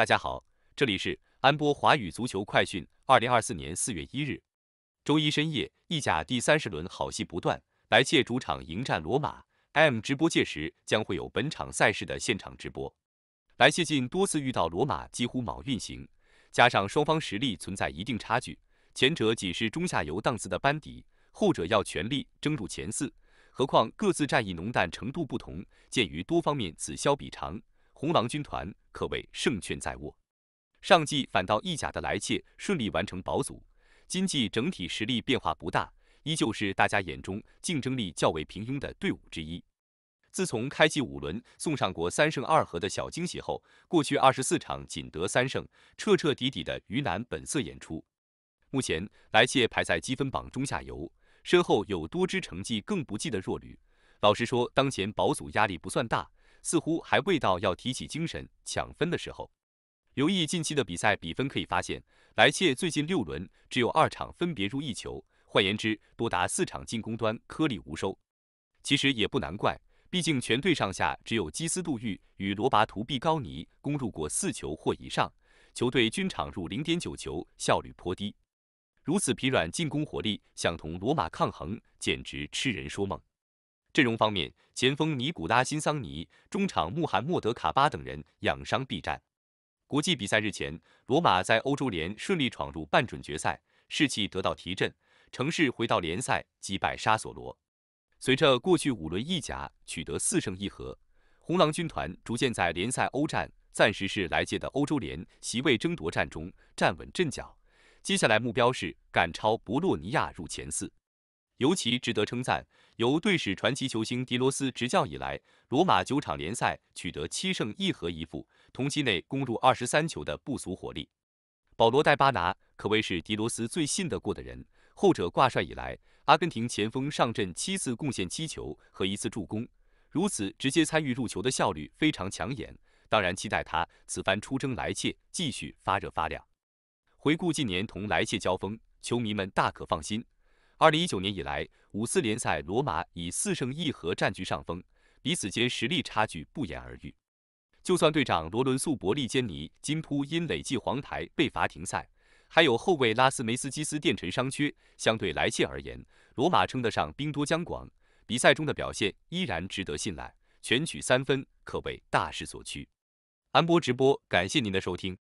大家好，这里是安波华语足球快讯。二零二四年四月一日，周一深夜，意甲第三十轮，好戏不断。莱切主场迎战罗马，M 直播届时将会有本场赛事的现场直播。莱切近多次遇到罗马几乎卯运行，加上双方实力存在一定差距，前者仅是中下游档次的班底，后者要全力争入前四，何况各自战役浓淡程度不同，鉴于多方面此消彼长。红狼军团可谓胜券在握，上季反倒意甲的莱切顺利完成保组，今季整体实力变化不大，依旧是大家眼中竞争力较为平庸的队伍之一。自从开季五轮送上过三胜二和的小惊喜后，过去二十四场仅得三胜，彻彻底底的鱼腩本色演出。目前莱切排在积分榜中下游，身后有多支成绩更不济的弱旅。老实说，当前保组压力不算大。似乎还未到要提起精神抢分的时候。留意近期的比赛比分，可以发现莱切最近六轮只有二场分别入一球，换言之，多达四场进攻端颗粒无收。其实也不难怪，毕竟全队上下只有基斯杜玉与罗拔图毕高尼攻入过四球或以上，球队均场入零点九球，效率颇低。如此疲软进攻火力，想同罗马抗衡，简直痴人说梦。阵容方面，前锋尼古拉辛桑尼、中场穆罕默德卡巴等人养伤避战。国际比赛日前，罗马在欧洲联顺利闯入半准决赛，士气得到提振，城市回到联赛击败沙索罗。随着过去五轮意甲取得四胜一和，红狼军团逐渐在联赛欧战暂时是来届的欧洲联席位争夺战中站稳阵脚。接下来目标是赶超博洛尼亚入前四。尤其值得称赞，由队史传奇球星迪罗斯执教以来，罗马九场联赛取得七胜一和一负，同期内攻入二十三球的不俗火力。保罗戴巴拿可谓是迪罗斯最信得过的人，后者挂帅以来，阿根廷前锋上阵七次贡献七球和一次助攻，如此直接参与入球的效率非常抢眼。当然，期待他此番出征莱切继续发热发亮。回顾近年同莱切交锋，球迷们大可放心。二零一九年以来，五四联赛，罗马以四胜一和占据上风，彼此间实力差距不言而喻。就算队长罗伦素伯利坚尼金扑因累计黄牌被罚停赛，还有后卫拉斯梅斯基斯电唇伤缺，相对莱切而言，罗马称得上兵多将广，比赛中的表现依然值得信赖，全取三分可谓大势所趋。安波直播，感谢您的收听。